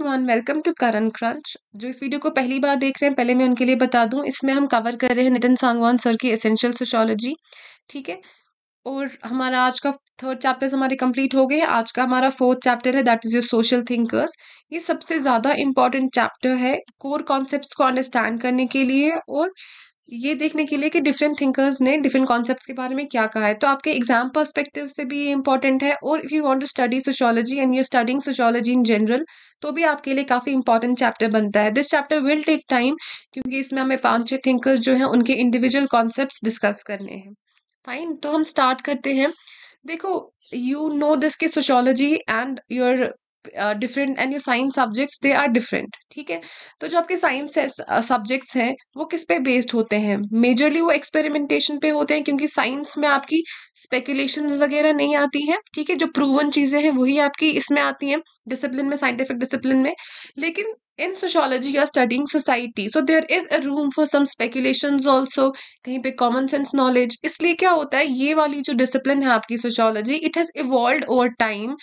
Everyone welcome to Karan Crunch जो इस video को पहली बार देख रहे हैं पहले मैं उनके लिए बता दूं इसमें हम कवर कर रहे हैं नितिन सांगवान सर की एसेंशियल सोशोलॉजी ठीक है और हमारा आज का थर्ड चैप्टर्स हमारे कंप्लीट हो गए हैं आज का हमारा फोर्थ चैप्टर है that is your social thinkers ये सबसे ज़्यादा इंपॉर्टेंट चैप्टर है कोर कॉन्सेप्ट को अंडरस्टैंड करने के लिए और ये देखने के लिए कि डिफरेंट थिंकर्स ने डिफरेंट कॉन्सेप्ट्स के बारे में क्या कहा है तो आपके एग्जाम पर्सपेक्टिव से भी ये इंपॉर्टेंट है और if you want to study sociology and you studying sociology in general तो भी आपके लिए काफ़ी इंपॉर्टेंट चैप्टर बनता है this chapter will take time क्योंकि इसमें हमें पाँच छः थिंकर्स जो हैं उनके इंडिविजुअल कॉन्सेप्ट डिस्कस करने हैं फाइन तो हम स्टार्ट करते हैं देखो यू नो दिस के sociology and your different and your science subjects they are different ठीक है तो जो आपके साइंस सब्जेक्ट्स हैं वो किस पे बेस्ड होते हैं मेजरली वो एक्सपेरिमेंटेशन पे होते हैं क्योंकि साइंस में आपकी स्पेकुलेशन वगैरह नहीं आती हैं ठीक है जो प्रूवन चीज़ें हैं वही आपकी इसमें आती हैं डिसिप्लिन में साइंटिफिक डिसिप्लिन में लेकिन in sociology you are studying society so there is a room for some speculation also कहीं पे कॉमन सेंस नॉलेज इसलिए क्या होता है ये वाली जो डिसिप्लिन है आपकी sociology it has evolve over time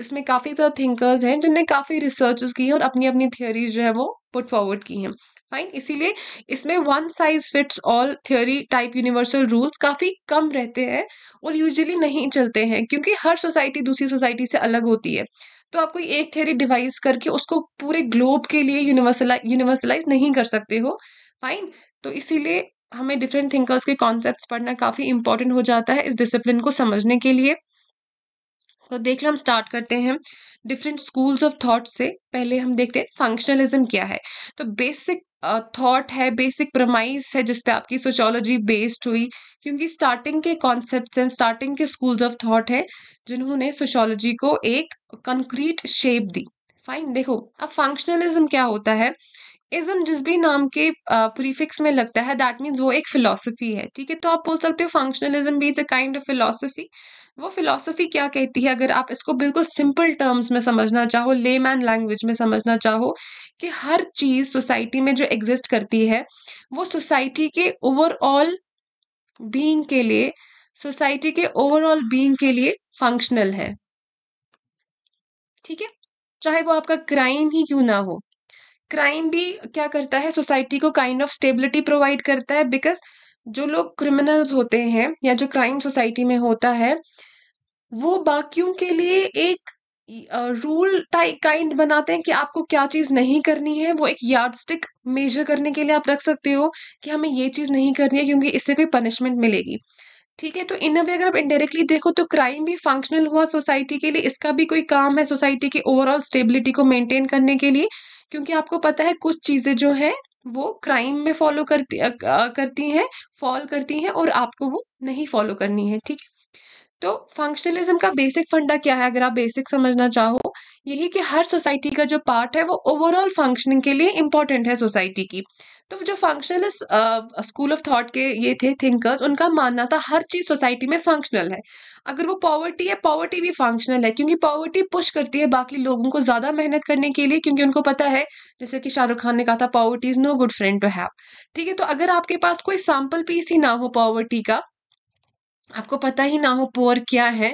इसमें काफ़ी ज़्यादा थिंकर्स हैं जिनने काफ़ी रिसर्च की हैं और अपनी अपनी थियोरीज जो है वो पुट फॉरवर्ड की हैं फाइन इसीलिए इसमें one size fits all theory type universal rules काफ़ी कम रहते हैं और यूजुअली नहीं चलते हैं क्योंकि हर सोसाइटी दूसरी सोसाइटी से अलग होती है तो आप कोई एक थियोरी डिवाइस करके उसको पूरे ग्लोब के लिए यूनिवर्सलाइज यूनिवर्सलाइज नहीं कर सकते हो फाइन तो इसीलिए हमें डिफरेंट थिंकर्स के कॉन्सेप्ट पढ़ना काफ़ी इंपॉर्टेंट हो जाता है इस डिसिप्लिन को समझने के लिए तो देखिए हम स्टार्ट करते हैं डिफरेंट स्कूल्स ऑफ थॉट से पहले हम देखते हैं फंक्शनलिज्म क्या है तो बेसिक थॉट है बेसिक प्रमाइस है जिसपे आपकी सोशोलॉजी बेस्ड हुई क्योंकि स्टार्टिंग के कॉन्सेप्ट एंड स्टार्टिंग के स्कूल्स ऑफ थॉट है जिन्होंने सोशोलॉजी को एक कंक्रीट शेप दी फाइन देखो अब फंक्शनलिज्म क्या होता है इज्म जिस भी नाम के प्रीफिक्स में लगता है दैट मीन्स वो एक फिलोसफी है ठीक है तो आप बोल सकते हो फंक्शनलिज्म भी is a kind of philosophy वो फिलोसफी क्या कहती है अगर आप इसको बिल्कुल सिंपल टर्म्स में समझना चाहो ले मैन लैंग्वेज में समझना चाहो कि हर चीज़ सोसाइटी में जो एग्जिस्ट करती है वो सोसाइटी के ओवरऑल बींग के लिए सोसाइटी के ओवरऑल बींग के लिए फंक्शनल है ठीक है चाहे वो आपका क्राइम ही क्यों ना हो क्राइम भी क्या करता है सोसाइटी को काइंड ऑफ स्टेबिलिटी प्रोवाइड करता है बिकॉज जो लोग क्रिमिनल्स होते हैं या जो क्राइम सोसाइटी में होता है वो बाकियों के लिए एक रूल टाइप काइंड बनाते हैं कि आपको क्या चीज़ नहीं करनी है वो एक यार्ड स्टिक मेजर करने के लिए आप रख सकते हो कि हमें ये चीज़ नहीं करनी है क्योंकि इससे कोई पनिशमेंट मिलेगी ठीक है तो इन अ वे अगर आप इनडायरेक्टली देखो तो क्राइम भी फंक्शनल हुआ सोसाइटी के लिए इसका भी कोई काम है सोसाइटी की ओवरऑल स्टेबिलिटी को मेंटेन करने के लिए क्योंकि आपको पता है कुछ चीज़ें जो है वो क्राइम में फॉलो करती करती हैं फॉल करती हैं और आपको वो नहीं फॉलो करनी है ठीक है तो फंक्शनलिज्म का बेसिक फंडा क्या है अगर आप बेसिक समझना चाहो यही कि हर सोसाइटी का जो पार्ट है वो ओवरऑल फंक्शनिंग के लिए इंपॉर्टेंट है सोसाइटी की तो जो फंक्शनलिस्ट स्कूल ऑफ थॉट के ये थे थिंकर्स उनका मानना था हर चीज़ सोसाइटी में फंक्शनल है अगर वो पॉवर्टी है पॉवर्टी भी फंक्शनल है क्योंकि पॉवर्टी पुश करती है बाकी लोगों को ज़्यादा मेहनत करने के लिए क्योंकि उनको पता है जैसे कि शाहरुख खान ने कहा था poverty is no good friend to have ठीक है तो अगर आपके पास कोई सैम्पल पीस ही ना हो पॉवर्टी का आपको पता ही ना हो पोअर क्या है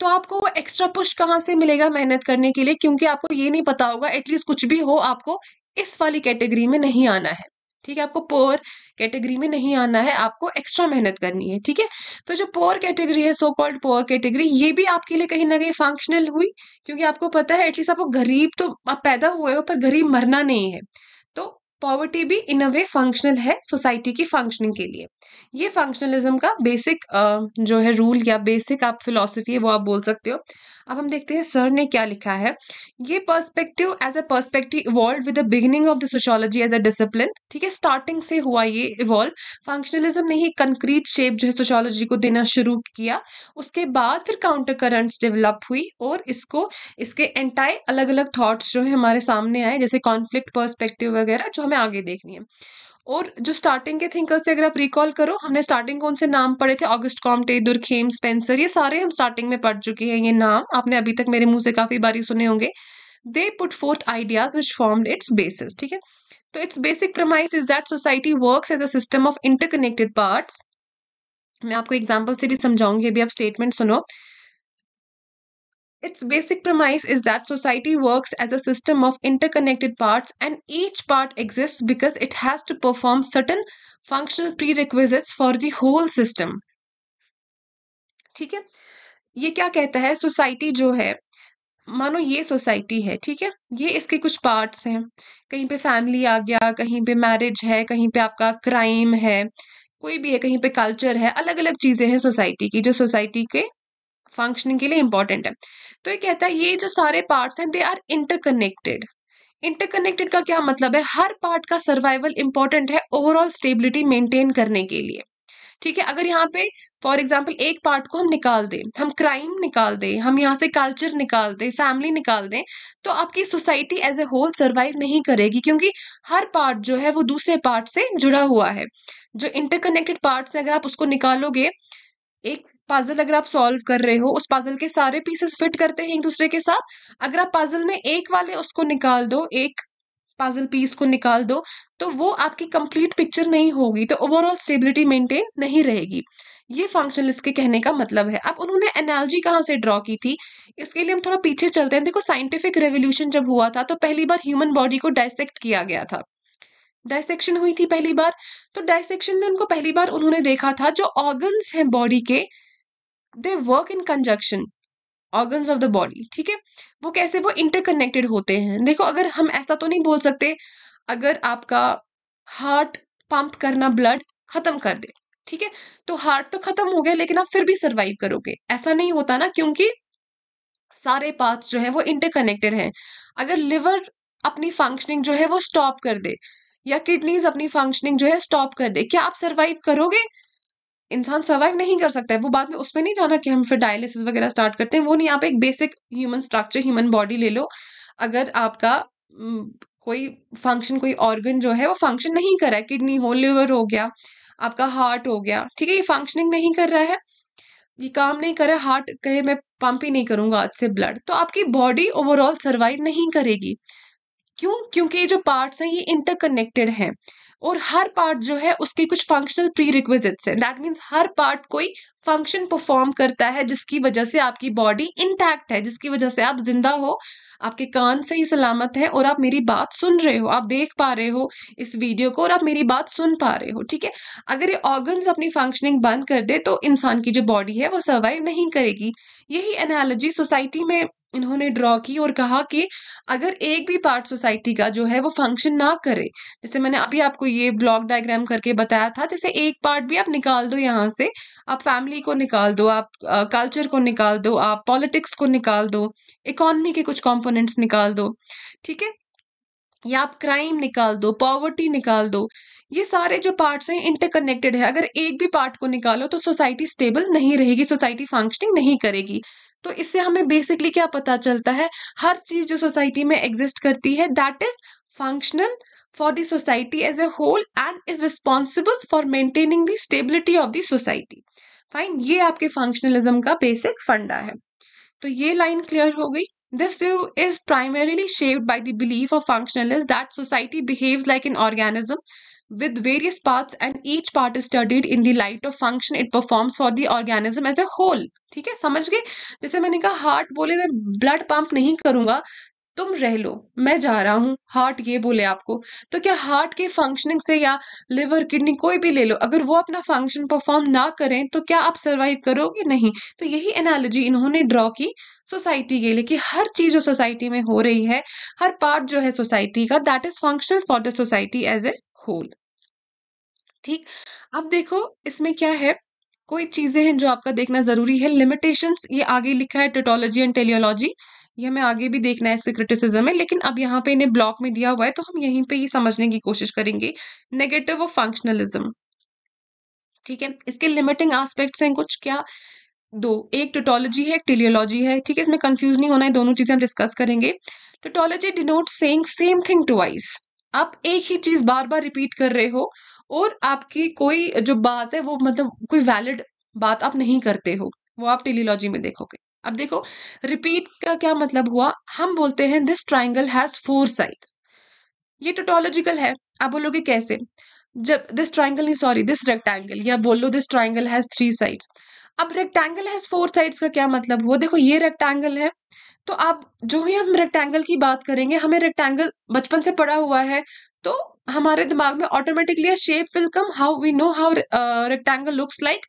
तो आपको वो एक्स्ट्रा पुश कहाँ से मिलेगा मेहनत करने के लिए क्योंकि आपको ये नहीं पता होगा एटलीस्ट कुछ भी हो आपको इस वाली कैटेगरी में नहीं आना है ठीक है आपको पोअर कैटेगरी में नहीं आना है आपको एक्स्ट्रा मेहनत करनी है ठीक है तो जो पोअर कैटेगरी है सो कॉल्ड पोअर कैटेगरी ये भी आपके लिए कहीं ना कहीं फंक्शनल हुई क्योंकि आपको पता है एटलीस्ट आपको गरीब तो आप पैदा हुए हो पर गरीब मरना नहीं है तो पॉवर्टी भी इन अ वे फंक्शनल है सोसाइटी की फंक्शनिंग के लिए ये फंक्शनलिज्म का बेसिक जो है रूल या बेसिक आप फिलोसफी है वो आप बोल सकते हो अब हम देखते हैं सर ने क्या लिखा है ये perspective as a perspective evolve with the beginning of the sociology as a discipline ठीक है स्टार्टिंग से हुआ ये इवॉल्व फंक्शनलिज्म ने ही कंक्रीट शेप जो है सोशोलॉजी को देना शुरू किया उसके बाद फिर काउंटर करंट्स डेवलप हुई और इसको इसके एंटाई अलग अलग थाट्स जो है हमारे सामने आए जैसे कॉन्फ्लिक्ट पर्सपेक्टिव वगैरह जो हमें आगे देखनी है और जो स्टार्टिंग के थिंकर्स से अगर आप रिकॉल करो हमने स्टार्टिंग कौन से नाम पढ़े थे ऑगस्ट कॉम्टे दुर्खेम स्पेंसर ये सारे हम स्टार्टिंग में पढ़ चुके हैं ये नाम आपने अभी तक मेरे मुंह से काफ़ी बारी सुने होंगे they put forth ideas which form its basis ठीक है तो its basic premise is that society work as a system of interconnected part मैं आपको एग्जाम्पल से भी समझाऊंगी अभी आप स्टेटमेंट सुनो Its basic premise is that society works as a system of interconnected parts, and each part exists because it has to perform certain functional prerequisites for the whole system. ठीक है ये क्या कहता है सोसाइटी जो है मानो ये सोसाइटी है ठीक है ये इसके कुछ पार्ट्स हैं कहीं पे फैमिली आ गया कहीं पे मैरिज है कहीं पे आपका क्राइम है कोई भी है कहीं पे कल्चर है अलग अलग चीज़ें हैं सोसाइटी की जो सोसाइटी के फंक्शनिंग के लिए इंपॉर्टेंट है तो ये कहता है ये जो सारे पार्ट्स हैं दे आर इंटरकनेक्टेड इंटरकनेक्टेड का क्या मतलब है हर पार्ट का सर्वाइवल इंपॉर्टेंट है ओवरऑल स्टेबिलिटी मेंटेन करने के लिए ठीक है अगर यहाँ पे फॉर एग्जाम्पल एक पार्ट को हम निकाल दें हम क्राइम निकाल दें हम यहाँ से कल्चर निकाल दें फैमिली निकाल दें तो आपकी society as a whole survive नहीं करेगी क्योंकि हर पार्ट जो है वो दूसरे पार्ट से जुड़ा हुआ है जो इंटरकनेक्टेड पार्ट है अगर आप उसको निकालोगे एक पाजल अगर आप सॉल्व कर रहे हो उस पाजल के सारे पीसेस फिट करते हैं एक दूसरे के साथ अगर आप पाजल में एक वाले उसको निकाल दो एक पाजल पीस को निकाल दो तो वो आपकी कंप्लीट पिक्चर नहीं होगी तो ओवरऑल स्टेबिलिटी मेंटेन नहीं रहेगी ये फंक्शनलिस्ट के कहने का मतलब है अब उन्होंने एनालॉजी कहाँ से ड्रॉ की थी इसके लिए हम थोड़ा पीछे चलते हैं देखो साइंटिफिक रेवोल्यूशन जब हुआ था तो पहली बार ह्यूमन बॉडी को डायसेक्ट किया गया था डायसेक्शन हुई थी पहली बार तो डायसेक्शन में उनको पहली बार उन्होंने देखा था जो ऑर्गन्स हैं बॉडी के they work in conjunction organs of the body ठीक है वो कैसे वो इंटरकनेक्टेड होते हैं देखो अगर हम ऐसा तो नहीं बोल सकते अगर आपका हार्ट पंप करना ब्लड खत्म कर दे ठीक है तो हार्ट तो खत्म हो गया लेकिन आप फिर भी सर्वाइव करोगे ऐसा नहीं होता ना क्योंकि सारे पार्ट्स जो है वो इंटरकनेक्टेड हैं अगर लिवर अपनी फंक्शनिंग जो है वो स्टॉप कर दे या किडनीज अपनी फंक्शनिंग जो है स्टॉप कर दे क्या आप सर्वाइव करोगे इंसान सर्वाइव नहीं कर सकता है वो बाद में उसमें नहीं जाना कि हम फिर डायलिसिस वगैरह स्टार्ट करते हैं वो नहीं आप एक basic human structure human body ले लो अगर आपका कोई फंक्शन कोई ऑर्गन जो है वो फंक्शन नहीं कर रहा है किडनी हो लिवर हो गया आपका हार्ट हो गया ठीक है ये फंक्शनिंग नहीं कर रहा है ये काम नहीं कर है हार्ट कहे मैं पंप ही नहीं करूंगा आज से ब्लड तो आपकी बॉडी ओवरऑल सर्वाइव नहीं करेगी क्यों क्योंकि ये जो पार्ट्स हैं ये इंटरकनेक्टेड हैं और हर पार्ट जो है उसके कुछ फंक्शनल प्री रिक्विजिट्स हैं दैट मीन्स हर पार्ट कोई फंक्शन परफॉर्म करता है जिसकी वजह से आपकी बॉडी इंटैक्ट है जिसकी वजह से आप जिंदा हो आपके कान सही सलामत है और आप मेरी बात सुन रहे हो आप देख पा रहे हो इस वीडियो को और आप मेरी बात सुन पा रहे हो ठीक है अगर ये ऑर्गन्स अपनी फंक्शनिंग बंद कर दे तो इंसान की जो बॉडी है वो सर्वाइव नहीं करेगी यही एनालॉजी सोसाइटी में इन्होंने ड्रॉ की और कहा कि अगर एक भी पार्ट सोसाइटी का जो है वो फंक्शन ना करे जैसे मैंने अभी आपको ये ब्लॉक डायग्राम करके बताया था जैसे एक पार्ट भी आप निकाल दो यहाँ से आप फैमिली को निकाल दो आप कल्चर को निकाल दो आप पॉलिटिक्स को निकाल दो इकोनमी के कुछ कॉम्पोनेंट्स निकाल दो ठीक है या आप क्राइम निकाल दो पॉवर्टी निकाल दो ये सारे जो पार्ट्स हैं इंटरकनेक्टेड है अगर एक भी पार्ट को निकालो तो सोसाइटी स्टेबल नहीं रहेगी सोसाइटी फंक्शनिंग नहीं करेगी तो इससे हमें बेसिकली क्या पता चलता है हर चीज़ जो सोसाइटी में एग्जिस्ट करती है that is functional for the society as a whole and is responsible for maintaining the stability of the society fine ये आपके फंक्शनलिज्म का बेसिक फंडा है तो ये लाइन क्लियर हो गई this view is primarily shaped by the belief of functionalist that society behaves like an organism with various parts and each part is studied in the light of function it performs for the organism as a whole ठीक है समझ गए जैसे मैंने कहा heart बोले मैं blood pump नहीं करूंगा तुम रह लो मैं जा रहा हूँ हार्ट ये बोले आपको तो क्या हार्ट के फंक्शनिंग से या लिवर किडनी कोई भी ले लो अगर वो अपना फंक्शन परफॉर्म ना करें तो क्या आप सर्वाइव करोगे नहीं तो यही एनालॉजी इन्होंने ड्रॉ की सोसाइटी के लिए कि हर चीज़ जो सोसाइटी में हो रही है हर पार्ट जो है सोसाइटी का that is functional for the society as a whole ठीक अब देखो इसमें क्या है कोई चीज़ें हैं जो आपका देखना ज़रूरी है लिमिटेशंस ये आगे लिखा है टोटोलॉजी एंड टेलियोलॉजी ये हमें आगे भी देखना है इसके क्रिटिसिज्म है लेकिन अब यहाँ पे इन्हें ब्लॉक में दिया हुआ है तो हम यहीं पे ये समझने की कोशिश करेंगे नेगेटिव ऑफ फंक्शनलिज्म ठीक है इसके लिमिटिंग एस्पेक्ट्स हैं कुछ क्या दो एक टोटोलॉजी है एक टेलियोलॉजी है ठीक है इसमें कंफ्यूज नहीं होना है दोनों चीज़ें हम डिस्कस करेंगे tautology denote saying same thing twice आप एक ही चीज़ बार बार रिपीट कर रहे हो और आपकी कोई जो बात है वो मतलब कोई वैलिड बात आप नहीं करते हो वो आप टेलीलॉजी में देखोगे अब देखो रिपीट का क्या मतलब हुआ हम बोलते हैं this triangle has four side ये टोटोलॉजिकल है आप बोलोगे कैसे जब दिस ट्राइंगल नहीं सॉरी दिस रेक्टेंगल या बोल लो this triangle has three sides अब रेक्टेंगल हैज फोर साइड्स का क्या मतलब हुआ देखो ये रेक्टेंगल है तो आप जो भी हम रेक्टेंगल की बात करेंगे हमें रेक्टेंगल बचपन से पढ़ा हुआ है तो हमारे दिमाग में automatically shape will come how we know how rectangle looks like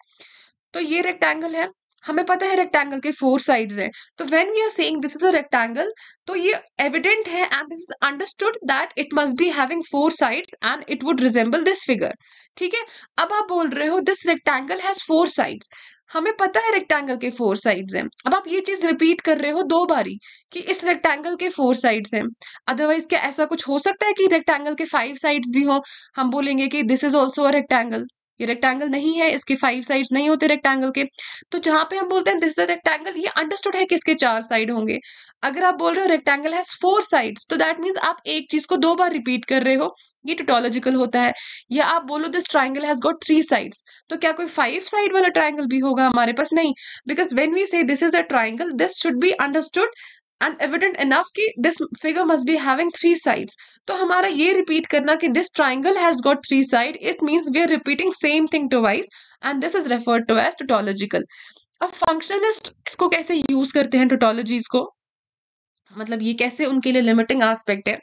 तो ये रेक्टेंगल है हमें पता है रेक्टेंगल के फोर साइड्स हैं तो when we are saying this is a rectangle तो ये एविडेंट है and this is understood that it must be having four sides and it would resemble this figure ठीक है अब आप बोल रहे हो this rectangle has four sides हमें पता है रेक्टेंगल के फोर साइड्स हैं अब आप ये चीज रिपीट कर रहे हो दो बारी कि इस रेक्टेंगल के फोर साइड्स हैं अदरवाइज क्या ऐसा कुछ हो सकता है कि रेक्टेंगल के फाइव साइड्स भी हो हम बोलेंगे कि this is also a rectangle ये रेक्टेंगल नहीं है इसके फाइव साइड्स नहीं होते रेक्टेंगल के तो जहाँ पे हम बोलते हैं दिस इज रेक्टेंगल ये अंडरस्टूड है कि इसके चार साइड होंगे अगर आप बोल रहे हो रेक्टेंगल हैज फोर साइड्स तो दैट मीन्स आप एक चीज को दो बार रिपीट कर रहे हो ये टोटोलॉजिकल होता है या आप बोलो this triangle has got three sides तो क्या कोई फाइव साइड वाला ट्राइंगल भी होगा हमारे पास नहीं because when we say this is a triangle this should be understood and evident enough कि this figure must be having three sides तो हमारा ये रिपीट करना कि this triangle has got three side it means we are repeating same thing twice and this is referred to as tautological अब functionalist इसको कैसे use करते हैं टोटोलॉजीज को मतलब ये कैसे उनके लिए लिमिटिंग आस्पेक्ट है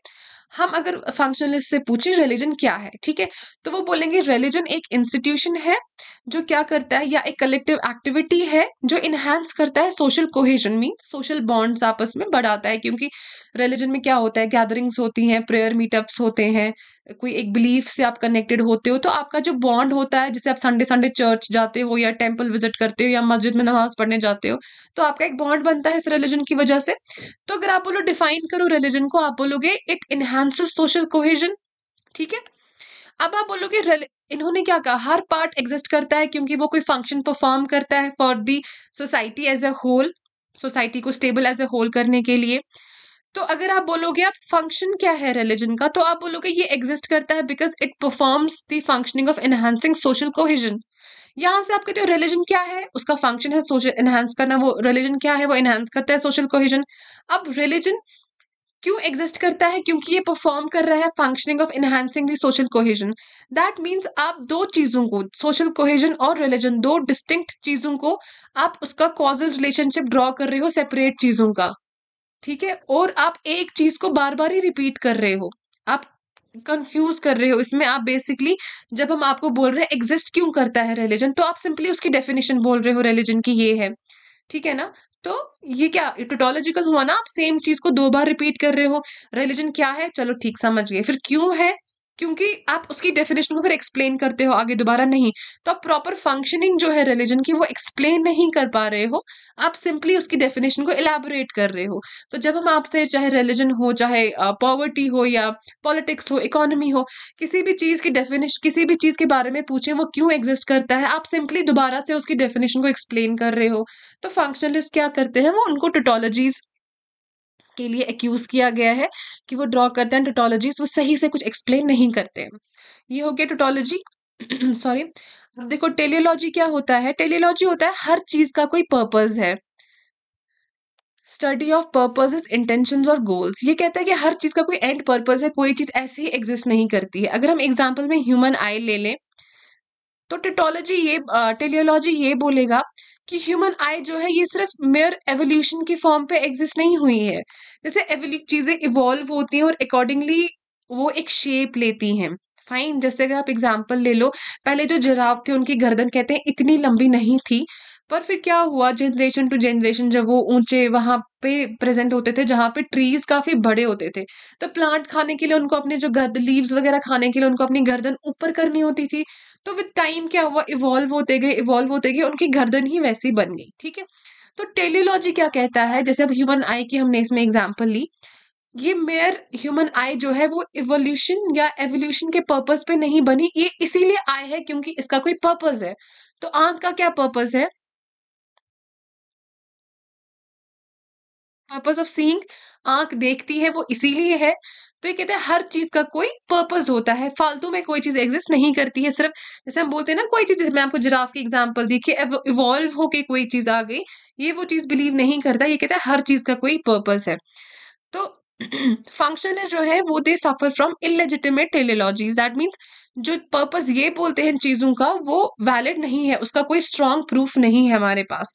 हम अगर फंक्शनलिस्ट से पूछें रिलीजन क्या है ठीक है तो वो बोलेंगे रिलीजन एक इंस्टीट्यूशन है जो क्या करता है या एक कलेक्टिव एक्टिविटी है जो इन्हेंस करता है social cohesion mean social bonds आपस में बढ़ाता है क्योंकि रिलीजन में क्या होता है गैदरिंग्स होती हैं प्रेयर मीटअप्स होते हैं कोई एक बिलीफ से आप कनेक्टेड होते हो तो आपका जो बॉन्ड होता है जैसे आप संडे संडे चर्च जाते हो या टेम्पल विजिट करते हो या मस्जिद में नमाज पढ़ने जाते हो तो आपका एक बॉन्ड बनता है इस रिलीजन की वजह से तो अगर आप बोलो डिफाइन करो रिलीजन को आप बोलोगे इट इनहस सोशल कोहेजन ठीक है अब आप बोलोगे इन्होंने क्या कहा हर पार्ट एग्जिस्ट करता है क्योंकि वो कोई फंक्शन परफॉर्म करता है for the society as a whole society को स्टेबल एज ए होल करने के लिए तो अगर आप बोलोगे आप फंक्शन क्या है रिलीजन का तो आप बोलोगे ये एग्जिस्ट करता है because it performs the functioning of enhancing social cohesion यहाँ से आप कहते हो रिलीजन क्या है उसका फंक्शन है सोशल एनहेंस करना वो रिलीजन क्या है वो एनहेंस करता है सोशल कोहिजन अब रिलीजन क्यों एग्जिस्ट करता है क्योंकि ये परफॉर्म कर रहा है functioning of enhancing the social cohesion that means आप दो चीज़ों को सोशल कोहिजन और रिलीजन दो डिस्टिंक्ट चीज़ों को आप उसका कॉजल रिलेशनशिप ड्रॉ कर रहे हो सेपरेट चीज़ों का ठीक है और आप एक चीज को बार बार ही रिपीट कर रहे हो आप कंफ्यूज कर रहे हो इसमें आप बेसिकली जब हम आपको बोल रहे हैं एग्जिस्ट क्यों करता है रिलीजन तो आप सिंपली उसकी डेफिनेशन बोल रहे हो रिलीजन की ये है ठीक है ना तो ये क्या टोटोलॉजिकल हुआ ना आप सेम चीज को दो बार रिपीट कर रहे हो रिलीजन क्या है चलो ठीक समझ गए फिर क्यों है क्योंकि आप उसकी डेफिनेशन को फिर एक्सप्लेन करते हो आगे दोबारा नहीं तो आप प्रॉपर फंक्शनिंग जो है रिलीजन की वो एक्सप्लेन नहीं कर पा रहे हो आप सिंपली उसकी डेफिनेशन को एलैबोरेट कर रहे हो तो जब हम आपसे चाहे रिलीजन हो चाहे पॉवर्टी हो या पॉलिटिक्स हो इकोनॉमी हो किसी भी चीज़ की डेफिनेशन किसी भी चीज़ के बारे में पूछें वो क्यों एग्जिस्ट करता है आप सिंपली दोबारा से उसकी डेफिनेशन को एक्सप्लेन कर रहे हो तो फंक्शनलिस्ट क्या करते हैं वो उनको टोटोलॉजीज के लिए एक्यूज़ किया गया है कि वो ड्रॉ करते हैं टोटोलॉजीज वो सही से कुछ एक्सप्लेन नहीं करते हैं ये हो गया टोटोलॉजी सॉरी अब देखो टेलियोलॉजी क्या होता है टेलियोलॉजी होता है हर चीज़ का कोई पर्पज़ है स्टडी ऑफ पर्पज इंटेंशन और गोल्स ये कहता है कि हर चीज़ का कोई एंड पर्पज है कोई चीज़ ऐसे ही एग्जिस्ट नहीं करती है अगर हम एग्जाम्पल में ह्यूमन आई ले लें तो टेटोलॉजी ये टेलियोलॉजी ये बोलेगा कि ह्यूमन आई जो है ये सिर्फ मेयर एवोल्यूशन के फॉर्म पे एग्जिस्ट नहीं हुई है जैसे चीज़ें इवॉल्व होती हैं और अकॉर्डिंगली वो एक शेप लेती हैं फाइन जैसे अगर आप एग्जाम्पल ले लो पहले जो जराव थे उनकी गर्दन कहते हैं इतनी लंबी नहीं थी पर फिर क्या हुआ जनरेशन टू जनरेशन जब वो ऊंचे वहां पे प्रेजेंट होते थे जहाँ पे ट्रीज काफ़ी बड़े होते थे तो प्लांट खाने के लिए उनको अपने जो गर्द लीव्स वगैरह खाने के लिए उनको अपनी गर्दन ऊपर करनी होती थी तो विद टाइम क्या हुआ इवॉल्व होते गए इवॉल्व होते गए उनकी गर्दन ही वैसी बन गई ठीक है तो टेलीलॉजी क्या कहता है जैसे अब ह्यूमन आई की हमने इसमें एग्जाम्पल ली ये मेयर ह्यूमन आई जो है वो इवोल्यूशन या एवोल्यूशन के पर्पस पे नहीं बनी ये इसीलिए आई है क्योंकि इसका कोई पर्पस है तो आंख का क्या पर्पस है पर्पस ऑफ सीइंग आंख देखती है वो इसीलिए है तो ये कहते हैं हर चीज का कोई पर्पज होता है फालतू में कोई चीज एग्जिस्ट नहीं करती है सिर्फ जैसे हम बोलते हैं ना कोई चीज मैं आपको जिराफ की एग्जाम्पल दी कि इवॉल्व होके कोई चीज आ गई ये वो चीज बिलीव नहीं करता ये कहता है हर चीज का कोई पर्पज है तो फंक्शन जो है वो they suffer from illegitimate teleology that means जो पर्पज ये बोलते हैं चीजों का वो वैलिड नहीं है उसका कोई स्ट्रांग प्रूफ नहीं है हमारे पास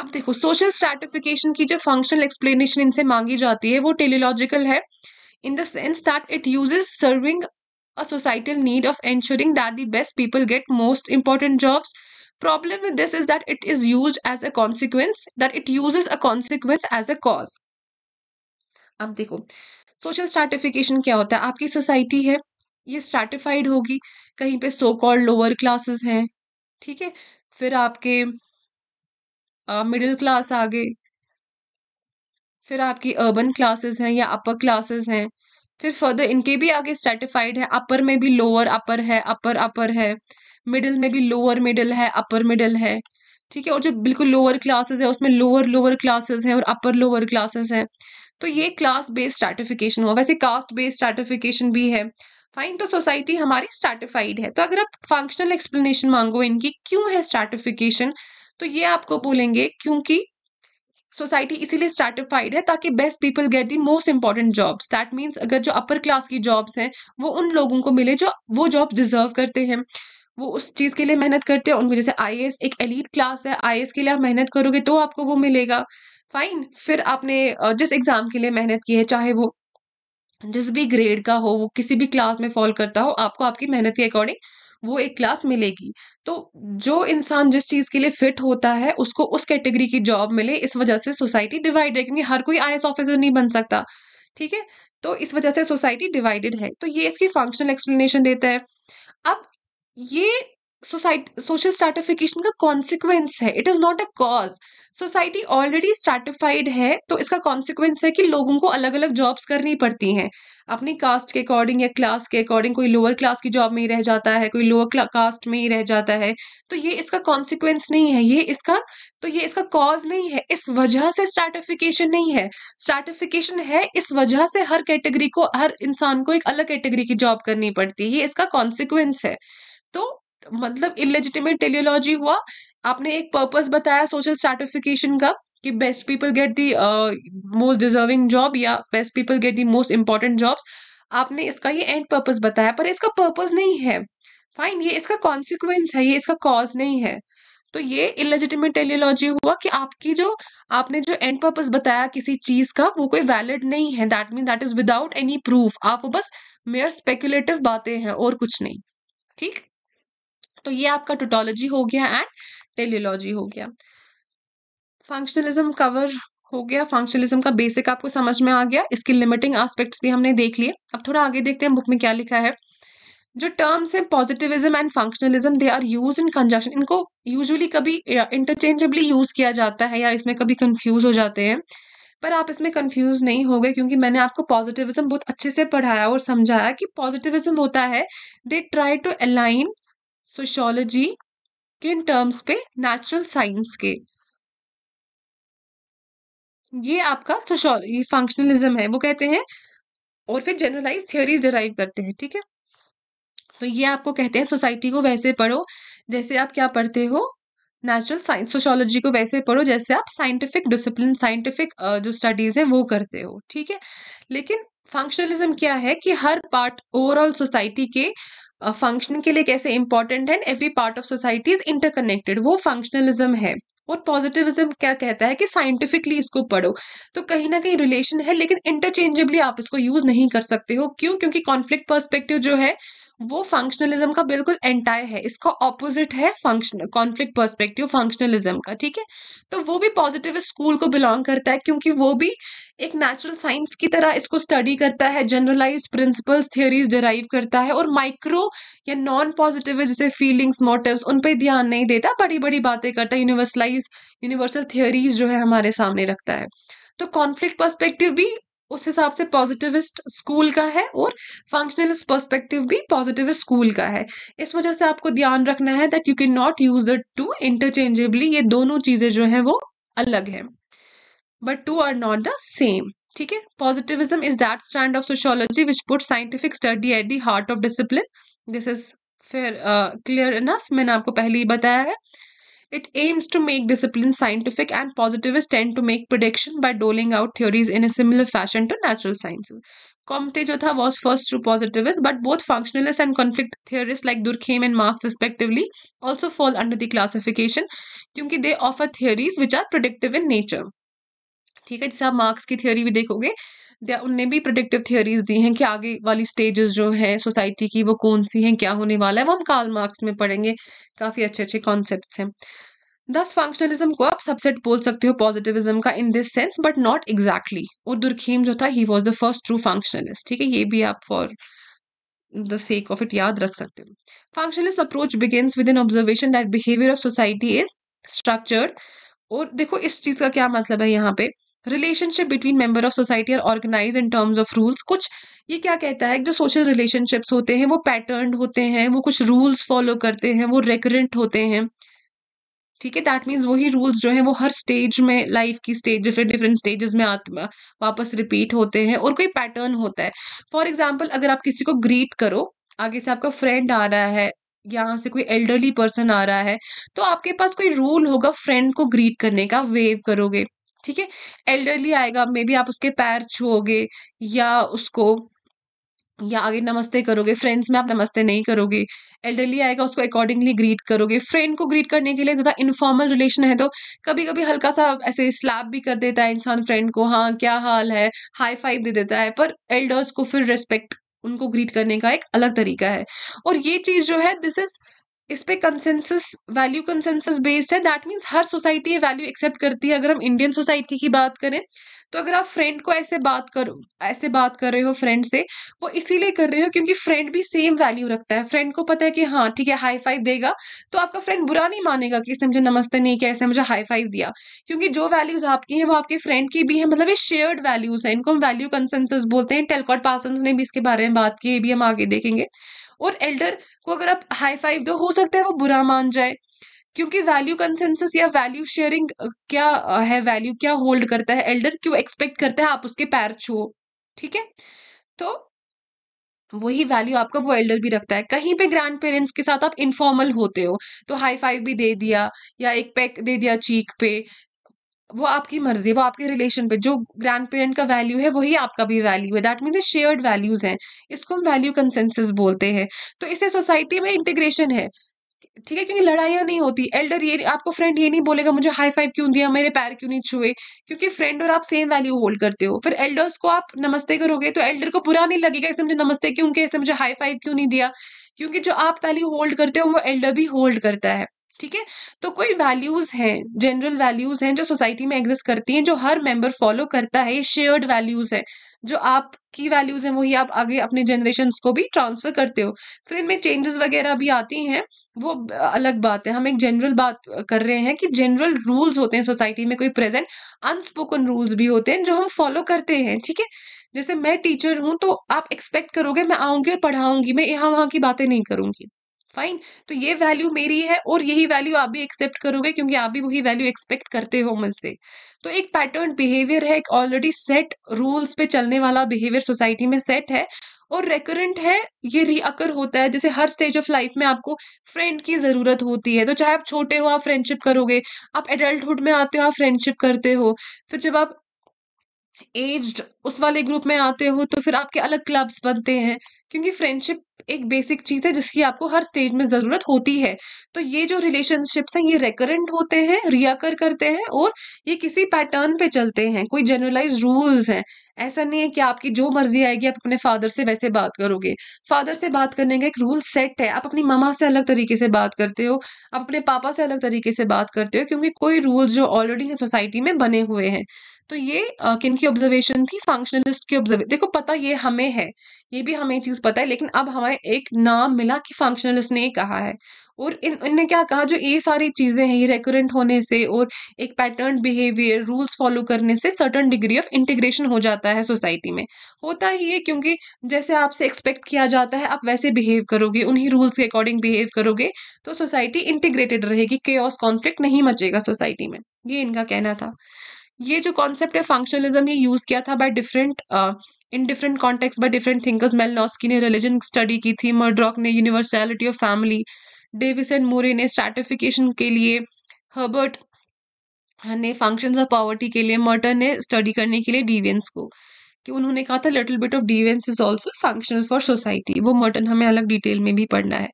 अब देखो सोशल स्ट्रेटिफिकेशन की जो फंक्शनल एक्सप्लेनेशन इनसे मांगी जाती है वो टेलोलॉजिकल है in the sense that it uses serving a societal need of ensuring that the best people get most important jobs problem with this is that it is used as a consequence that it uses a consequence as a cause ab dekho social stratification kya hota hai aapki society hai ye stratified hogi kahin pe so called lower classes hain theek hai fir aapke middle class आ गए फिर आपकी urban classes हैं या upper classes हैं फिर further इनके भी आगे स्ट्रेटिफाइड है अपर में भी लोअर अपर है अपर अपर है मिडिल में भी लोअर मिडिल है अपर मिडिल है ठीक है और जो बिल्कुल लोअर क्लासेस है उसमें लोअर लोअर क्लासेस हैं और अपर लोअर क्लासेस हैं तो ये क्लास बेस्ड स्टार्टिफिकेशन हुआ वैसे कास्ट बेस्ड स्टार्टिफिकेशन भी है फाइन तो सोसाइटी हमारी स्टार्टिफाइड है तो अगर आप फंक्शनल एक्सप्लेनेशन मांगो इनकी क्यों है स्टार्टिफिकेशन तो ये आपको बोलेंगे क्योंकि सोसाइटी इसीलिए स्टार्टिफाइड है ताकि best people get the most important jobs that means अगर जो अपर क्लास की जॉब्स हैं वो उन लोगों को मिले जो वो जॉब डिजर्व करते हैं वो उस चीज़ के लिए मेहनत करते हैं उनमें जैसे आई एक एलिट क्लास है आई के लिए आप मेहनत करोगे तो आपको वो मिलेगा फाइन फिर आपने जिस एग्ज़ाम के लिए मेहनत की है चाहे वो जिस भी ग्रेड का हो वो किसी भी क्लास में फॉल करता हो आपको आपकी मेहनत के अकॉर्डिंग वो एक क्लास मिलेगी तो जो इंसान जिस चीज़ के लिए फिट होता है उसको उस कैटेगरी की जॉब मिले इस वजह से सोसाइटी डिवाइड है क्योंकि हर कोई आई ऑफिसर नहीं बन सकता ठीक है तो इस वजह से सोसाइटी डिवाइडेड है तो ये इसकी फंक्शनल एक्सप्लेनेशन देता है अब ये सोसाइटी सोशल स्टार्टिफिकेशन का कॉन्सिक्वेंस है it is not a cause society already stratified है तो इसका कॉन्सिक्वेंस है कि लोगों को अलग अलग जॉब्स करनी पड़ती हैं अपनी कास्ट के अकॉर्डिंग या क्लास के अकॉर्डिंग कोई लोअर क्लास की जॉब में ही रह जाता है कोई लोअर कास्ट में ही रह जाता है तो ये इसका कॉन्सिक्वेंस नहीं है ये इसका तो ये इसका कॉज नहीं है इस वजह से स्टार्टिफिकेशन नहीं है स्टार्टिफिकेशन है इस वजह से हर कैटेगरी को हर इंसान को एक अलग कैटेगरी की जॉब करनी पड़ती है ये इसका कॉन्सिक्वेंस है तो मतलब इलेजिटिमेट टेलियोलॉजी हुआ आपने एक पर्पस बताया सोशल सर्टिफिकेशन का कि best people get the most deserving job या best people get the most important jobs आपने इसका ये एंड पर्पस बताया पर इसका पर्पस नहीं है फाइन ये इसका कॉन्सिक्वेंस है ये इसका कॉज नहीं है तो ये इलेजिटिमेट टेलियोलॉजी हुआ कि आपकी जो आपने जो एंड पर्पस बताया किसी चीज का वो कोई वैलिड नहीं है that mean that is without any proof आप वो बस मेयर स्पेकुलेटिव बातें हैं और कुछ नहीं ठीक तो ये आपका टोटोलॉजी हो गया एंड टेलियोलॉजी हो गया फंक्शनलिज्म कवर हो गया फंक्शनलिज्म का बेसिक आपको समझ में आ गया इसके लिमिटिंग एस्पेक्ट्स भी हमने देख लिए अब थोड़ा आगे देखते हैं बुक में क्या लिखा है जो टर्म्स हैं positivism and functionalism they are use in conjunction इनको यूजुअली कभी इंटरचेंजेबली यूज किया जाता है या इसमें कभी कंफ्यूज हो जाते हैं पर आप इसमें कंफ्यूज नहीं हो गए क्योंकि मैंने आपको पॉजिटिविज्म बहुत अच्छे से पढ़ाया और समझाया कि पॉजिटिविज्म होता है they try to align sociology किन टर्म्स पे नेचुरल साइंस के ये आपका सोशोल ये फंक्शनलिज्म है वो कहते हैं और फिर जनरलाइज थियोरीज डिराइव करते हैं ठीक है तो ये आपको कहते हैं सोसाइटी को वैसे पढ़ो जैसे आप क्या पढ़ते हो नेचुरल साइंस सोशोलॉजी को वैसे पढ़ो जैसे आप साइंटिफिक डिसिप्लिन साइंटिफिक जो स्टडीज है वो करते हो ठीक है लेकिन फंक्शनलिज्म क्या है कि हर पार्ट ओवरऑल सोसाइटी के फंक्शन के लिए कैसे इंपॉर्टेंट है every part of society is interconnected वो फंक्शनलिज्म है और पॉजिटिविज्म क्या कहता है कि साइंटिफिकली इसको पढ़ो तो कहीं ना कहीं रिलेशन है लेकिन इंटरचेंजेबली आप इसको यूज नहीं कर सकते हो क्यों क्योंकि कॉन्फ्लिक्ट पर्सपेक्टिव जो है वो फंक्शनलिज्म का बिल्कुल एंटायर है इसका ऑपोजिट है फंक्शन कॉन्फ्लिक्ट पर्सपेक्टिव फंक्शनलिज्म का ठीक है तो वो भी पॉजिटिव स्कूल को बिलोंग करता है क्योंकि वो भी एक नेचुरल साइंस की तरह इसको स्टडी करता है जनरलाइज्ड प्रिंसिपल्स थियोरीज डिराइव करता है और माइक्रो या नॉन पॉजिटिव जैसे फीलिंग्स मोटिव्स उन पर ध्यान नहीं देता बड़ी बड़ी बातें करता है यूनिवर्सलाइज यूनिवर्सल थियोरीज जो है हमारे सामने रखता है तो कॉन्फ्लिक्ट पर्सपेक्टिव भी उस हिसाब से पॉजिटिविस्ट स्कूल का है और फंक्शनलिस्ट पर्सपेक्टिव भी पॉजिटिविस्ट स्कूल का है इस वजह से आपको ध्यान रखना है that you can not use it to interchangeably ये दोनों चीजें जो है वो अलग है but two are not the same ठीक है positivism is that stand of sociology which put scientific study at the heart of discipline this is फिर क्लियर uh, इनफ मैंने आपको पहले ही बताया है It aims to make discipline scientific, and positivists tend to make prediction by doling out theories in a similar fashion to natural sciences. Comte Jota was first true positivist, but both functionalists and conflict theorists like Durkheim and Marx respectively also fall under the classification because they offer theories which are predictive in nature. ठीक है जैसे आप marks की theory भी देखोगे उनने भी predictive theories दी हैं कि आगे वाली स्टेजेस जो है सोसाइटी की वो कौन सी हैं क्या होने वाला है वो हम काल मार्क्स में पढ़ेंगे काफ़ी अच्छे अच्छे कॉन्सेप्ट हैं दस फंक्शनलिज्म को आप सबसेट बोल सकते हो पॉजिटिविज्म का in this sense but not exactly और दुर्खेम जो था ही was the first true functionalist ठीक है ये भी आप for the sake of it याद रख सकते हो functionalist approach begins with in observation that behaviour of society is structured और देखो इस चीज का क्या मतलब है यहाँ पे relationship between member of society are organise in terms of rules कुछ ये क्या कहता है जो सोशल रिलेशनशिप्स होते हैं वो पैटर्न होते हैं वो कुछ रूल्स फॉलो करते हैं वो रेकरेंट होते हैं ठीक है दैट मीन्स वही रूल्स जो है वो हर स्टेज में लाइफ की स्टेज डिफरेंट डिफरेंट स्टेजेस में आत्मा वापस रिपीट होते हैं और कोई पैटर्न होता है फॉर एग्जाम्पल अगर आप किसी को ग्रीट करो आगे से आपका फ्रेंड आ रहा है यहाँ से कोई एल्डरली पर्सन आ रहा है तो आपके पास कोई रूल होगा फ्रेंड को ग्रीट करने का वेव करोगे ठीक है एल्डरली आएगा मे बी आप उसके पैर छुओगे या उसको या आगे नमस्ते करोगे फ्रेंड्स में आप नमस्ते नहीं करोगे एल्डरली आएगा उसको अकॉर्डिंगली ग्रीट करोगे फ्रेंड को ग्रीट करने के लिए ज़्यादा इनफॉर्मल रिलेशन है तो कभी कभी हल्का सा ऐसे स्लैप भी कर देता है इंसान फ्रेंड को हाँ क्या हाल है हाई फाइव दे देता है पर एल्डर्स को फिर रिस्पेक्ट उनको ग्रीट करने का एक अलग तरीका है और ये चीज़ जो है दिस इज़ इस पे कंसेंसस वैल्यू कंसेंसस बेस्ड है दैट मीन्स हर सोसाइटी ये वैल्यू एक्सेप्ट करती है अगर हम इंडियन सोसाइटी की बात करें तो अगर आप फ्रेंड को ऐसे बात करो ऐसे बात कर रहे हो फ्रेंड से वो इसीलिए कर रहे हो क्योंकि फ्रेंड भी सेम वैल्यू रखता है फ्रेंड को पता है कि हाँ ठीक है हाई फाइव देगा तो आपका फ्रेंड बुरा नहीं मानेगा कि इसने मुझे नमस्ते नहीं किया इसने मुझे हाई फाइव दिया क्योंकि जो वैल्यूज आपकी है वो आपके फ्रेंड की भी है मतलब ये शेयर्ड वैल्यूज है इनको हम वैल्यू कंसेंसस बोलते हैं टेलकॉट पासन्स ने भी इसके बारे में बात की ये भी हम आगे देखेंगे और एल्डर को अगर आप हाई फाइव दो हो सकता है वो बुरा मान जाए क्योंकि वैल्यू कंसेंसस या वैल्यू शेयरिंग क्या है वैल्यू क्या होल्ड करता है एल्डर क्यों एक्सपेक्ट करता है आप उसके पैर छुओ ठीक है तो वही वैल्यू आपका वो एल्डर भी रखता है कहीं पे ग्रैंड पेरेंट्स के साथ आप इनफॉर्मल होते हो तो हाई फाइव भी दे दिया या एक पैक दे दिया चीक पे वो आपकी मर्जी वो आपके रिलेशन पे जो ग्रैंड पेरेंट का वैल्यू है वही आपका भी वैल्यू है दैट मीन्स शेयर्ड वैल्यूज हैं इसको हम वैल्यू कंसेंसिस बोलते हैं तो इसे सोसाइटी में इंटीग्रेशन है ठीक है क्योंकि लड़ाइयाँ नहीं होती एल्डर ये आपको फ्रेंड ये नहीं बोलेगा मुझे हाई फाइव क्यों दिया मेरे पैर क्यों नहीं छुए क्योंकि फ्रेंड और आप सेम वैल्यू होल्ड करते हो फिर एल्डर्स को आप नमस्ते करोगे तो एल्डर को बुरा नहीं लगेगा इससे मुझे नमस्ते क्यों किया इससे मुझे हाई फाइव क्यों नहीं दिया क्योंकि जो आप वैल्यू होल्ड करते हो वो एल्डर भी होल्ड करता है ठीक है तो कोई वैल्यूज हैं जनरल वैल्यूज हैं जो सोसाइटी में एग्जिस्ट करती हैं जो हर मेंबर फॉलो करता है ये शेयर्ड वैल्यूज है जो आपकी वैल्यूज हैं वही आप आगे अपने जनरेशन को भी ट्रांसफर करते हो फिर इनमें चेंजेस वगैरह भी आती हैं वो अलग बात है हम एक जनरल बात कर रहे हैं कि जनरल रूल्स होते हैं सोसाइटी में कोई प्रेजेंट अनस्पोकन रूल्स भी होते हैं जो हम फॉलो करते हैं ठीक है जैसे मैं टीचर हूँ तो आप एक्सपेक्ट करोगे मैं आऊंगी और पढ़ाऊंगी मैं यहाँ वहाँ की बातें नहीं करूंगी फाइन तो ये वैल्यू मेरी है और यही वैल्यू आप भी एक्सेप्ट करोगे क्योंकि आप भी वही वैल्यू एक्सपेक्ट करते हो मुझसे तो एक पैटर्न बिहेवियर है एक ऑलरेडी सेट रूल्स पे चलने वाला बिहेवियर सोसाइटी में सेट है और रेकरेंट है ये रीअकर होता है जैसे हर स्टेज ऑफ लाइफ में आपको फ्रेंड की ज़रूरत होती है तो चाहे आप छोटे हो आप फ्रेंडशिप करोगे आप एडल्टहुड में आते हो आप फ्रेंडशिप करते हो फिर जब आप एज्ड उस वाले ग्रुप में आते हो तो फिर आपके अलग क्लब्स बनते हैं क्योंकि फ्रेंडशिप एक बेसिक चीज़ है जिसकी आपको हर स्टेज में ज़रूरत होती है तो ये जो रिलेशनशिप्स हैं ये रेकरेंट होते हैं रियाकर करते हैं और ये किसी पैटर्न पे चलते हैं कोई जनरलाइज रूल्स हैं ऐसा नहीं है कि आपकी जो मर्जी आएगी आप अपने फादर से वैसे बात करोगे फादर से बात करने का एक रूल सेट है आप अपनी मामा से अलग तरीके से बात करते हो आप अपने पापा से अलग तरीके से बात करते हो क्योंकि कोई रूल जो ऑलरेडी सोसाइटी में बने हुए हैं तो ये आ, किन की ऑब्जर्वेशन थी फंक्शनलिस्ट की ऑब्जर्वे देखो पता ये हमें है ये भी हमें चीज पता है लेकिन अब हमें एक नाम मिला कि फंक्शनलिस्ट ने कहा है और इन इनने क्या कहा जो ये सारी चीज़ें हैं ये रेकोरेंट होने से और एक पैटर्न बिहेवियर रूल्स फॉलो करने से सर्टन डिग्री ऑफ इंटीग्रेशन हो जाता है सोसाइटी में होता ही है क्योंकि जैसे आपसे एक्सपेक्ट किया जाता है आप वैसे बिहेव करोगे उन्हीं रूल्स के अकॉर्डिंग बिहेव करोगे तो सोसाइटी इंटीग्रेटेड रहेगी के कॉन्फ्लिक्ट नहीं मचेगा सोसाइटी में ये इनका कहना था ये जो कॉन्सेप्ट है फंक्शनलिज्म ये यूज़ किया था by different in different context by different thinkers Malinowski ने रिलीजन स्टडी की थी मर्ड्रॉक ने universality of family Davis and Moore ने स्ट्रैटिफिकेशन के लिए हर्बर्ट ने फंक्शंस ऑफ पॉवर्टी के लिए मर्टन ने स्टडी करने के लिए डिवियंस को कि उन्होंने कहा था little bit of deviance is also functional for society वो मर्टन हमें अलग डिटेल में भी पढ़ना है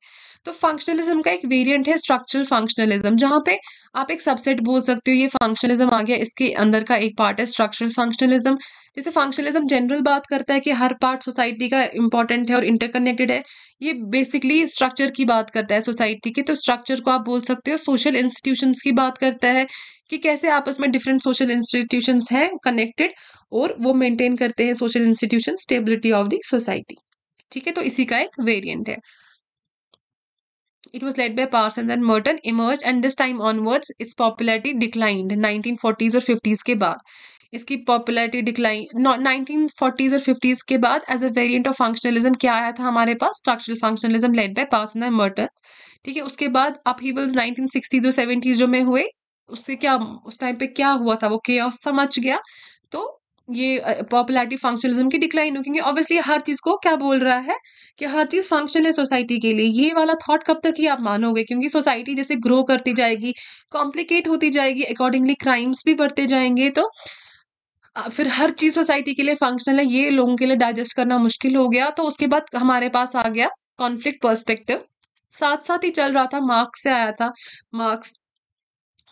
तो फंक्शनलिज्म का एक वेरिएंट है स्ट्रक्चरल फंक्शनलिज्म जहाँ पे आप एक सबसेट बोल सकते हो ये फंक्शनलिज्म आ गया इसके अंदर का एक पार्ट है स्ट्रक्चरल फंक्शनलिज्म जैसे फंक्शनलिज्म जनरल बात करता है कि हर पार्ट सोसाइटी का इंपॉर्टेंट है और इंटरकनेक्टेड है ये बेसिकली स्ट्रक्चर की बात करता है सोसाइटी की तो स्ट्रक्चर को आप बोल सकते हो सोशल इंस्टीट्यूशंस की बात करता है कि कैसे आपस में डिफरेंट सोशल इंस्टीट्यूशंस हैं कनेक्टेड और वो मेंटेन करते हैं social institution stability of the society ठीक है तो इसी का एक वेरिएंट है It was led by Parsons and Merton emerged and this time onwards its popularity declined 1940s और 50s के बाद इसकी पॉपुलैरिटी डिक्लाइन नाइनटीन फोर्टीज और फिफ्टीज के बाद as a variant of functionalism क्या आया था हमारे पास structural functionalism led by Parsons and Merton ठीक है उसके बाद अपहीवल्स नाइनटीन सिक्सटीज और सेवेंटीजों में हुए उससे क्या उस टाइम पे क्या हुआ था वो के समझ गया तो ये पॉपुलरिटी फंक्शनलिज्म की डिक्लाइन हो क्योंकि ऑब्वियसली हर चीज़ को क्या बोल रहा है कि हर चीज़ फंक्शनल है सोसाइटी के लिए ये वाला थॉट कब तक ही आप मानोगे क्योंकि सोसाइटी जैसे ग्रो करती जाएगी कॉम्प्लिकेट होती जाएगी अकॉर्डिंगली क्राइम्स भी बढ़ते जाएंगे तो फिर हर चीज़ सोसाइटी के लिए फंक्शनल है ये लोगों के लिए डाइजेस्ट करना मुश्किल हो गया तो उसके बाद हमारे पास आ गया कॉन्फ्लिक्ट पर्सपेक्टिव साथ साथ ही चल रहा था मार्क्स से आया था मार्क्स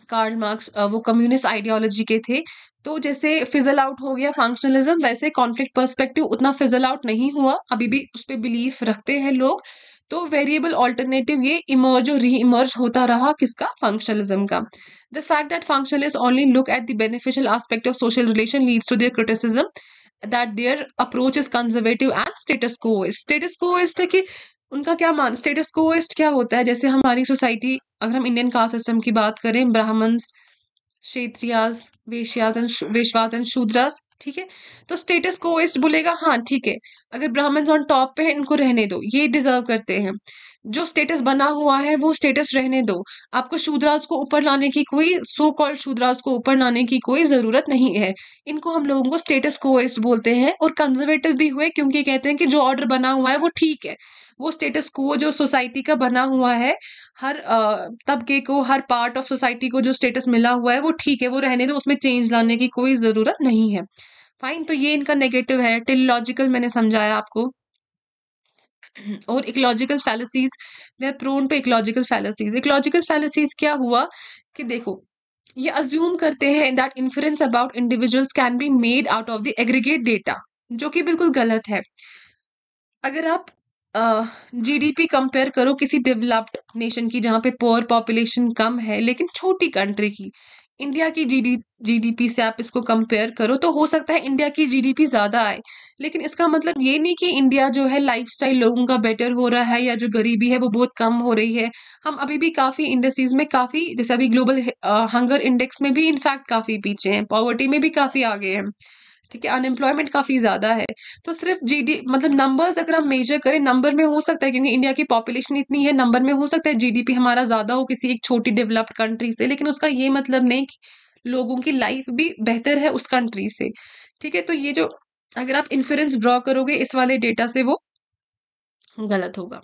कार्ल मार्क्स वो कम्युनिस्ट आइडियोलॉजी के थे तो जैसे फिजल आउट हो गया फंक्शनलिज्म वैसे कॉन्फ्लिक्ट पर्सपेक्टिव उतना फिजल आउट नहीं हुआ अभी भी उस पर बिलीफ रखते हैं लोग तो वेरिएबल ऑल्टरनेटिव ये इमर्ज और री इमर्ज होता रहा किसका फंक्शनलिज्म का the fact that functionalist only look at the beneficial aspect of social relation leads to their criticism that their approach is conservative and status quo status quo is कि उनका क्या मान स्टेटस कोएस्ट क्या होता है जैसे हमारी सोसाइटी अगर हम इंडियन कास्ट सिस्टम की बात करें ब्राह्मण्स क्षेत्रियाज वेश्याज एंड वेशवास एंड शूद्रास ठीक है तो स्टेटस कोएस्ट बोलेगा हाँ ठीक है अगर ब्राह्मण्स ऑन टॉप पे है इनको रहने दो ये डिजर्व करते हैं जो स्टेटस बना हुआ है वो स्टेटस रहने दो आपको शूद्रास को ऊपर लाने की कोई सो कॉल्ड शूद्रास को ऊपर लाने की कोई ज़रूरत नहीं है इनको हम लोगों को स्टेटस कोएस्ट बोलते हैं और कंजर्वेटिव भी हुए क्योंकि कहते हैं कि जो ऑर्डर बना हुआ है वो ठीक है वो स्टेटस को जो सोसाइटी का बना हुआ है हर तबके को हर पार्ट ऑफ सोसाइटी को जो स्टेटस मिला हुआ है वो ठीक है वो रहने दो उसमें चेंज लाने की कोई ज़रूरत नहीं है फाइन तो ये इनका नेगेटिव है टिल मैंने समझाया आपको और ecological fallacies they prone to ecological fallacies ecological fallacies क्या हुआ कि देखो ये अज्यूम करते हैं that influence about individuals can be made out of the aggregate data जो कि बिल्कुल गलत है अगर आप जीडीपी कंपेयर करो किसी डेवलप्ड नेशन की जहाँ पे पोअर पॉपुलेशन कम है लेकिन छोटी कंट्री की इंडिया की जी जीडीपी से आप इसको कंपेयर करो तो हो सकता है इंडिया की जीडीपी ज़्यादा आए लेकिन इसका मतलब ये नहीं कि इंडिया जो है लाइफस्टाइल लोगों का बेटर हो रहा है या जो गरीबी है वो बहुत कम हो रही है हम अभी भी काफ़ी इंडस्ट्रीज़ में काफ़ी जैसे अभी ग्लोबल हंगर इंडेक्स में भी इनफैक्ट काफ़ी पीछे हैं पॉवर्टी में भी काफ़ी आगे हैं ठीक है अनएम्प्लॉयमेंट काफ़ी ज़्यादा है तो सिर्फ जीडी मतलब नंबर्स अगर हम मेजर करें नंबर में हो सकता है क्योंकि इंडिया की पॉपुलेशन इतनी है नंबर में हो सकता है जीडीपी हमारा ज़्यादा हो किसी एक छोटी डेवलप्ड कंट्री से लेकिन उसका ये मतलब नहीं कि लोगों की लाइफ भी बेहतर है उस कंट्री से ठीक है तो ये जो अगर आप इन्फ्लुएंस ड्रॉ करोगे इस वाले डेटा से वो गलत होगा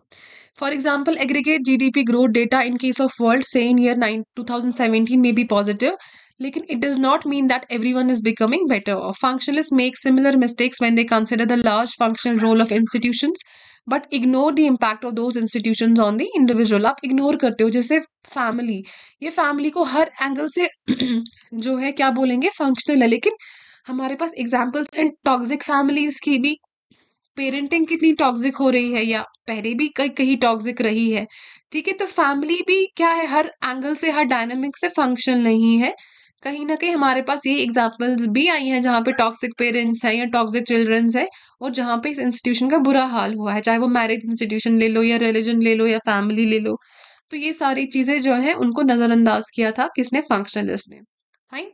for example aggregate G D P growth data in case of world same year nine two thousand seventeen में बी पॉजिटिव लेकिन it does not mean that every one is becoming better off functionalist make similar mistakes when they consider the large functional role of institution but ignore the impact of those institution on the individual आप ignore करते हो जैसे family ये family को हर angle से जो है क्या बोलेंगे फंक्शनल है लेकिन हमारे पास एग्जाम्पल्स हैं टॉक्सिक फैमिलीज की भी पेरेंटिंग कितनी टॉक्सिक हो रही है या पहले भी कई कहीं टॉक्सिक रही है ठीक है तो फैमिली भी क्या है हर एंगल से हर डायनेमिक से फंक्शन नहीं है कहीं ना कहीं हमारे पास ये एग्जाम्पल्स भी आई हैं जहाँ पे टॉक्सिक पेरेंट्स हैं या टॉक्सिक चिल्ड्रंस है और जहाँ पे इस इंस्टीट्यूशन का बुरा हाल हुआ है चाहे वो मैरिज इंस्टीट्यूशन ले लो या रिलीजन ले लो या फैमिली ले लो तो ये सारी चीज़ें जो है उनको नज़रअंदाज किया था किसने फंक्शनलिस्ट ने फाइन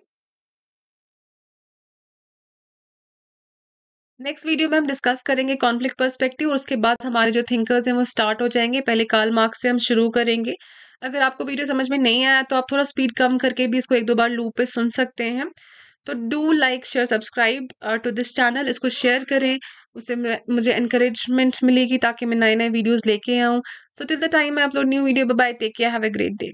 नेक्स्ट वीडियो में हम डिस्कस करेंगे कॉन्फ्लिक्ट पर्सपेक्टिव और उसके बाद हमारे जो थिंकर्स हैं वो स्टार्ट हो जाएंगे पहले काल मार्क्स से हम शुरू करेंगे अगर आपको वीडियो समझ में नहीं आया तो आप थोड़ा स्पीड कम करके भी इसको एक दो बार लूप पे सुन सकते हैं तो do like share subscribe to this channel इसको शेयर करें उससे मुझे इनक्रेजमेंट मिलेगी ताकि मैं नए नए वीडियोज़ लेके आऊँ so till the time I upload new video bye take care have a great day